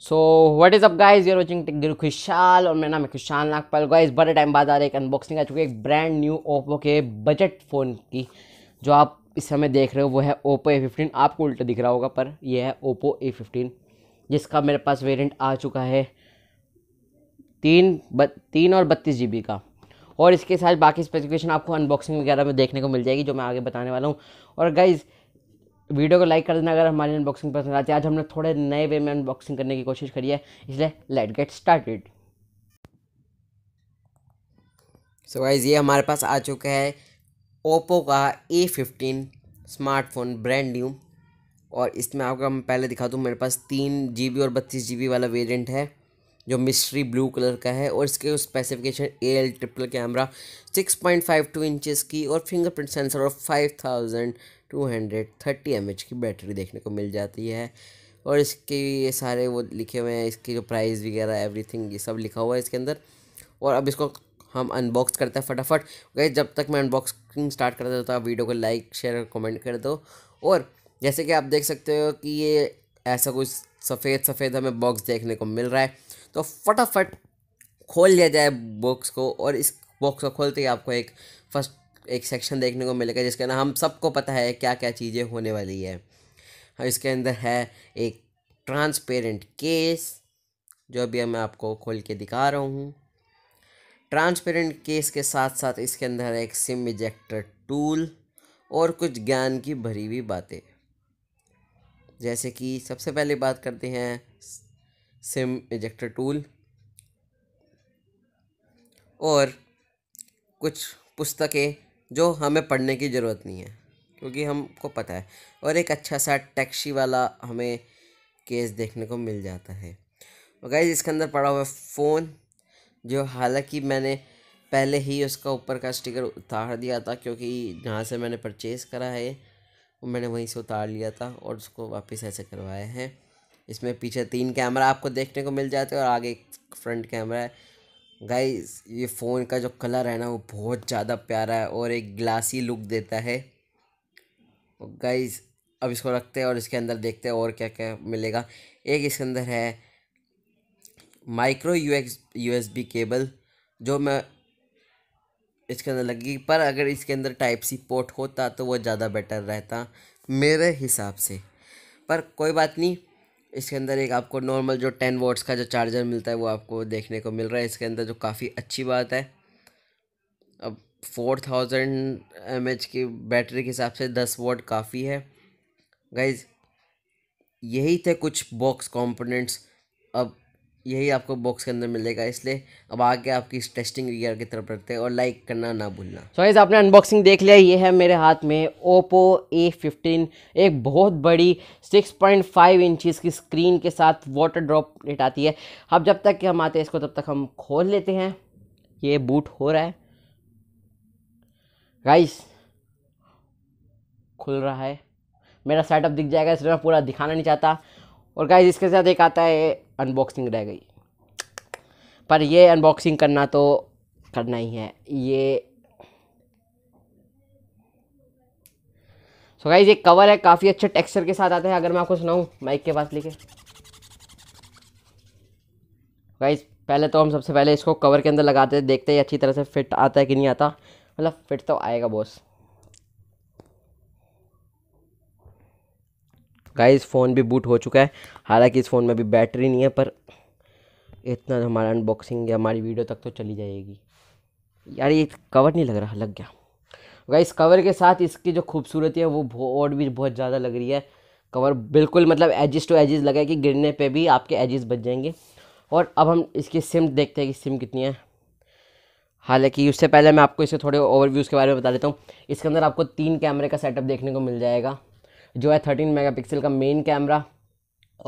so what is up guys you're watching tech guru Khushal और मेरा नाम है खुशाल नागपाल गाइज बड़े टाइम बाद आ रहे एक अनबॉक्सिंग आ चुकी है एक ब्रांड न्यू ओप्पो के बजट फ़ोन की जो आप इस समय देख रहे हो वो है ओप्पो ए फिफ्टीन आपको उल्टा दिख रहा होगा पर यह है ओप्पो ए फिफ्टीन जिसका मेरे पास वेरियंट आ चुका है तीन ब तीन और बत्तीस जी बी का और इसके साथ बाकी स्पेसिफिकेशन आपको अनबॉक्सिंग वगैरह में देखने को मिल जाएगी जो मैं आगे बताने वाला हूँ और गाइज़ वीडियो को लाइक कर देना अगर हमारी अनबॉक्सिंग पसंद आती है आज हमने थोड़े नए वे में अनबॉक्सिंग करने की कोशिश करी है इसलिए let get started so guys ये हमारे पास आ चुका है ओप्पो का A fifteen smartphone brand new और इसमें आपका मैं पहले दिखा दूँ मेरे पास तीन जी बी और बत्तीस जी बी वाला वेरियंट है जो मिस्ट्री ब्लू कलर का है और इसके specification A L triple camera six point five two inches की और फिंगरप्रिंट सेंसर और five thousand two hundred thirty M H की बैटरी देखने को मिल जाती है और इसके ये सारे वो लिखे हुए हैं इसके जो प्राइस वगैरह एवरीथिंग ये सब लिखा हुआ है इसके अंदर और अब इसको हम अनबॉक्स करते हैं फटाफट गए जब तक मैं अनबॉक्सिंग स्टार्ट करता तो आप वीडियो को लाइक शेयर और कमेंट कर दो और जैसे कि आप देख सकते हो कि ये ऐसा कुछ सफ़ेद सफ़ेद हमें बॉक्स देखने को मिल रहा है तो फटाफट खोल लिया जाए बॉक्स को और इस बॉक्स को खोलते ही आपको एक फर्स्ट एक सेक्शन देखने को मिलेगा जिसके अंदर हम सबको पता है क्या क्या चीज़ें होने वाली है इसके अंदर है एक ट्रांसपेरेंट केस जो अभी मैं आपको खोल के दिखा रहा हूँ ट्रांसपेरेंट केस के साथ साथ इसके अंदर एक सिम इजेक्टर टूल और कुछ ज्ञान की भरी हुई बातें जैसे कि सबसे पहले बात करते हैं सिम इजेक्टर टूल और कुछ पुस्तकें जो हमें पढ़ने की ज़रूरत नहीं है क्योंकि हमको पता है और एक अच्छा सा टैक्सी वाला हमें केस देखने को मिल जाता है और गाइज इसके अंदर पड़ा हुआ फ़ोन जो हालांकि मैंने पहले ही उसका ऊपर का स्टिकर उतार दिया था क्योंकि जहाँ से मैंने परचेज़ करा है मैंने वहीं से उतार लिया था और उसको वापस ऐसे करवाया है इसमें पीछे तीन कैमरा आपको देखने को मिल जाते हैं और आगे एक फ्रंट कैमरा है गाइस ये फ़ोन का जो कलर है ना वो बहुत ज़्यादा प्यारा है और एक ग्लासी लुक देता है गाइस अब इसको रखते हैं और इसके अंदर देखते हैं और क्या क्या मिलेगा एक इसके अंदर है micro U X U S B cable जो मैं इसके अंदर लगी पर अगर इसके अंदर टाइप सी पोर्ट होता तो वो ज़्यादा बेटर रहता मेरे हिसाब से पर कोई बात नहीं इसके अंदर एक आपको नॉर्मल जो टेन वोट्स का जो चार्जर मिलता है वो आपको देखने को मिल रहा है इसके अंदर जो काफ़ी अच्छी बात है अब फोर थाउजेंड एम एच की बैटरी के हिसाब से दस वोट काफ़ी है गाइज यही थे कुछ बॉक्स कंपोनेंट्स अब यही आपको बॉक्स के अंदर मिलेगा इसलिए अब आके आपकी इस टेस्टिंग ईयर की तरफ रखते हैं और लाइक करना ना भूलना सो so, आपने अनबॉक्सिंग देख लिया ये है मेरे हाथ में ओप्पो ए फिफ्टीन एक बहुत बड़ी 6.5 पॉइंट इंचज़ की स्क्रीन के साथ वाटर ड्रॉप रेट आती है अब जब तक कि हम आते हैं इसको तब तक हम खोल लेते हैं ये बूट हो रहा है गाइस खुल रहा है मेरा सेटअप दिख जाएगा इसलिए मैं पूरा दिखाना नहीं चाहता और गाइज इसके साथ एक आता है अनबॉक्सिंग रह गई पर ये अनबॉक्सिंग करना तो करना ही है ये सो गाइज एक कवर है काफ़ी अच्छे टेक्सचर के साथ आता है अगर मैं आपको सुनाऊँ माइक के पास लेके गाइज पहले तो हम सबसे पहले इसको कवर के अंदर लगाते देखते हैं अच्छी तरह से फिट आता है कि नहीं आता मतलब फिट तो आएगा बॉस गाइस फ़ोन भी बूट हो चुका है हालांकि इस फ़ोन में अभी बैटरी नहीं है पर इतना हमारा अनबॉक्सिंग या हमारी वीडियो तक तो चली जाएगी यार ये कवर नहीं लग रहा लग गया गाइस कवर के साथ इसकी जो खूबसूरती है वो और भी बहुत ज़्यादा लग रही है कवर बिल्कुल मतलब एजिस टू एजिस लगा कि गिरने पर भी आपके एजिस बच जाएंगे और अब हम इसकी सिम देखते हैं कि सिम कितनी है हालांकि उससे पहले मैं आपको इसके थोड़े ओवरव्यूज़ के बारे में बता देता हूँ इसके अंदर आपको तीन कैमरे का सेटअप देखने को मिल जाएगा जो है थर्टीन मेगापिक्सल का मेन कैमरा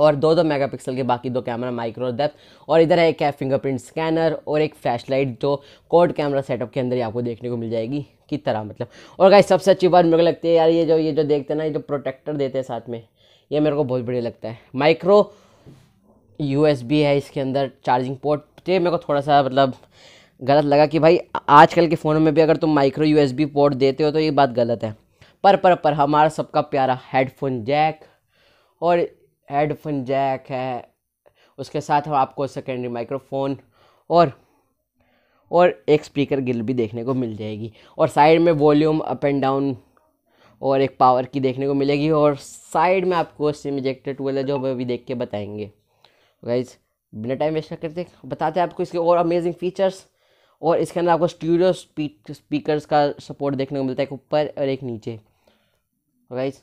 और दो दो मेगापिक्सल के बाकी दो कैमरा माइक्रो डेप्थ और इधर है एक है फिंगरप्रिंट स्कैनर और एक फ्लैश लाइट जो कोड कैमरा सेटअप के अंदर ही आपको देखने को मिल जाएगी की तरह मतलब और गाइस सबसे अच्छी बात मेरे को लगती है यार ये जो ये जो देखते हैं ना ये जो प्रोटेक्टर देते हैं साथ में ये मेरे को बहुत बढ़िया लगता है माइक्रो यू है इसके अंदर चार्जिंग पोर्ट तो ये मेरे को थोड़ा सा मतलब गलत लगा कि भाई आजकल के फ़ोनों में भी अगर तुम माइक्रो यू पोर्ट देते हो तो ये बात गलत है पर पर पर हमारा सबका प्यारा हेडफोन जैक और हेडफोन जैक है उसके साथ हम आपको सेकेंडरी माइक्रोफोन और और एक स्पीकर गिल भी देखने को मिल जाएगी और साइड में वॉल्यूम अप एंड डाउन और एक पावर की देखने को मिलेगी और साइड में आपको सिम इजेक्टेड वाला जो हम अभी देख के बताएंगे गाइज बिना टाइम वेस्ट करते बताते हैं आपको इसके और अमेजिंग फीचर्स और इसके अंदर आपको स्टूडियो स्पीकर्स का सपोर्ट देखने को मिलता है एक ऊपर और एक नीचे गाइज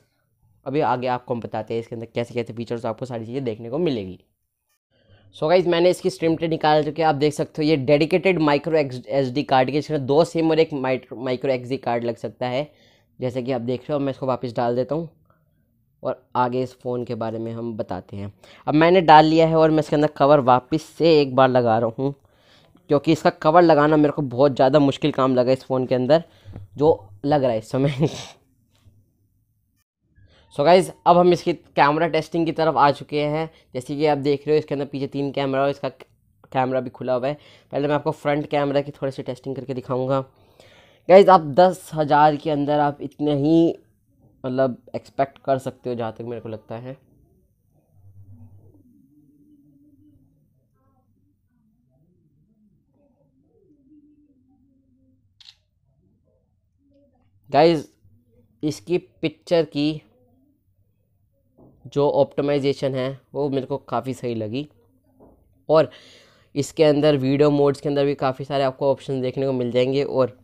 अभी आगे आपको हम बताते हैं इसके अंदर कैसे कैसे फीचर्स आपको सारी चीज़ें देखने को मिलेगी सो so गाइज मैंने इसकी स्ट्रीम ट्रेड निकाल चुके आप देख सकते हो ये dedicated micro S D card के इसमें दो सिम और एक माइक्रो एक्स डी कार्ड लग सकता है जैसे कि आप देख रहे हो मैं इसको वापस डाल देता हूँ और आगे इस फ़ोन के बारे में हम बताते हैं अब मैंने डाल लिया है और मैं इसके अंदर कवर वापस से एक बार लगा रहा हूँ क्योंकि इसका कवर लगाना मेरे को बहुत ज़्यादा मुश्किल काम लगा इस फ़ोन के अंदर जो लग रहा है इस समय सो so गाइज अब हम इसकी कैमरा टेस्टिंग की तरफ आ चुके हैं जैसे कि आप देख रहे हो इसके अंदर पीछे तीन कैमरा और इसका कैमरा भी खुला हुआ है पहले मैं आपको फ्रंट कैमरा की थोड़ी सी टेस्टिंग करके दिखाऊंगा गाइज आप दस हज़ार के अंदर आप इतने ही मतलब एक्सपेक्ट कर सकते हो जहाँ तक मेरे को लगता है गाइस इसकी पिक्चर की जो ऑप्टिमाइजेशन है वो मेरे को काफ़ी सही लगी और इसके अंदर वीडियो मोड्स के अंदर भी काफ़ी सारे आपको ऑप्शन देखने को मिल जाएंगे और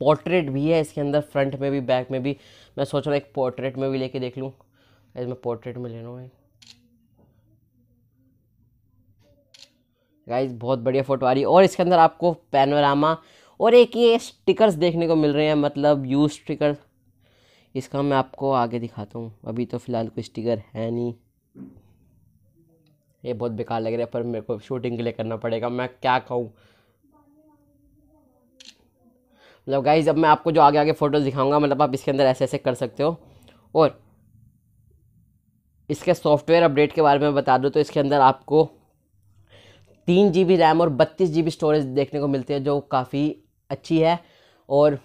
पोर्ट्रेट भी है इसके अंदर फ्रंट में भी बैक में भी मैं सोच रहा हूँ एक पोर्ट्रेट में भी लेके देख लूँ मैं पोर्ट्रेट में ले रहा हूँ गाइज बहुत बढ़िया फ़ोटो आ रही है और इसके अंदर आपको पैनोरामा और एक ये स्टिकर्स देखने को मिल रहे हैं मतलब यू स्टिकर इसका मैं आपको आगे दिखाता हूँ अभी तो फ़िलहाल कोई स्टिकर है नहीं ये बहुत बेकार लग रहा है पर मेरे को शूटिंग के लिए करना पड़ेगा मैं क्या कहूँ मतलब गाइज अब मैं आपको जो आगे आगे फ़ोटोज़ दिखाऊंगा मतलब आप इसके अंदर ऐसे ऐसे कर सकते हो और इसके सॉफ्टवेयर अपडेट के बारे में बता दूँ तो इसके अंदर आपको तीन जी बी रैम और बत्तीस जी बी स्टोरेज देखने को मिलती है जो काफ़ी अच्छी है और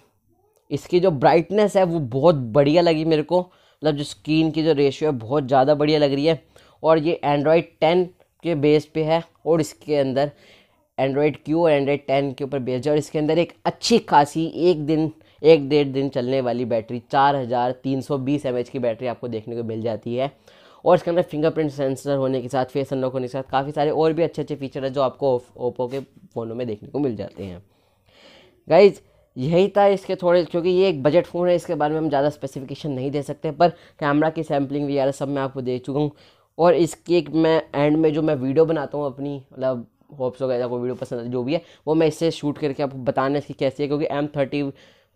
इसकी जो ब्राइटनेस है वो बहुत बढ़िया लगी मेरे को मतलब जो स्क्रीन की जो रेशियो है बहुत ज़्यादा बढ़िया लग रही है और ये एंड्रॉयड टेन के बेस पे है और इसके अंदर एंड्रॉयड क्यू और एंड्रॉयड टेन के ऊपर बेस है और इसके अंदर एक अच्छी खासी एक दिन एक डेढ़ दिन चलने वाली बैटरी चार हज़ार तीन सौ बीस एम एच की बैटरी आपको देखने को मिल जाती है और इसके अंदर फिंगरप्रिंट सेंसर होने के साथ फेस अनलॉक होने के साथ काफ़ी सारे और भी अच्छे अच्छे फीचर है जो आपको ओप्पो के फ़ोनों में देखने को मिल जाते हैं गाइज यही था इसके थोड़े क्योंकि ये एक बजट फ़ोन है इसके बारे में हम ज़्यादा स्पेसिफिकेशन नहीं दे सकते पर कैमरा की सैम्पलिंग वगैरह सब मैं आपको दे चुका हूँ और इसकी एक मैं एंड में जो मैं वीडियो बनाता हूँ अपनी मतलब होप्स वगैरह को वीडियो पसंद जो भी है वो मैं इससे शूट करके आपको बताना इसकी कैसी है क्योंकि एम थर्टी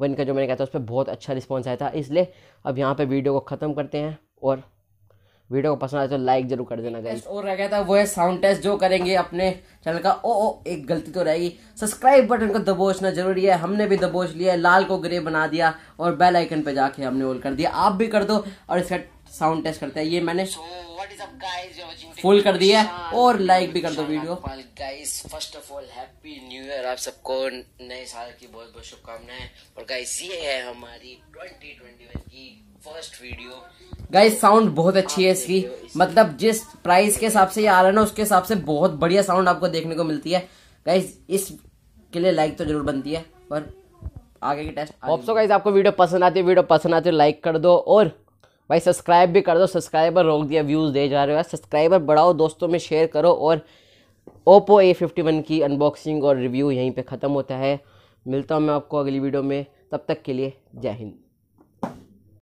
वन का जो मैंने कहा था उस पर बहुत अच्छा रिस्पॉन्स आया था इसलिए अब यहाँ पर वीडियो को ख़त्म करते हैं और वीडियो को पसंद आए तो लाइक जरूर कर देना गाइस और रह गया था वो है साउंड टेस्ट जो करेंगे अपने चैनल का ओ ओ एक गलती तो रहेगी सब्सक्राइब बटन को दबोचना जरूरी है हमने भी दबोच लिया है लाल को ग्रे बना दिया और बेल आइकन पे जाके हमने ऑल कर दिया आप भी कर दो और इसका साउंड टेस्ट करते हैं ये मैंने फुल कर दिया और लाइक भी कर दो video guys first of all happy new year आप सबको नए साल की बहुत बहुत शुभकामनाएं और गाइस ये है हमारी 2021 की फर्स्ट वीडियो गाइस साउंड बहुत अच्छी है इसकी मतलब जिस प्राइस के हिसाब से ये आ रहा है ना उसके हिसाब से बहुत बढ़िया साउंड आपको देखने को मिलती है गाइस इस के लिए लाइक तो जरूर बनती है पर आगे की टेस्ट होप सो आपको वीडियो पसंद आती है वीडियो पसंद आती है लाइक कर दो और भाई सब्सक्राइब भी कर दो सब्सक्राइबर रोक दिया व्यूज़ दे जा रहे हो यार सब्सक्राइबर बढ़ाओ दोस्तों में शेयर करो और ओप्पो ए फिफ्टी वन की अनबॉक्सिंग और रिव्यू यहीं पे ख़त्म होता है मिलता हूँ मैं आपको अगली वीडियो में तब तक के लिए जय हिंद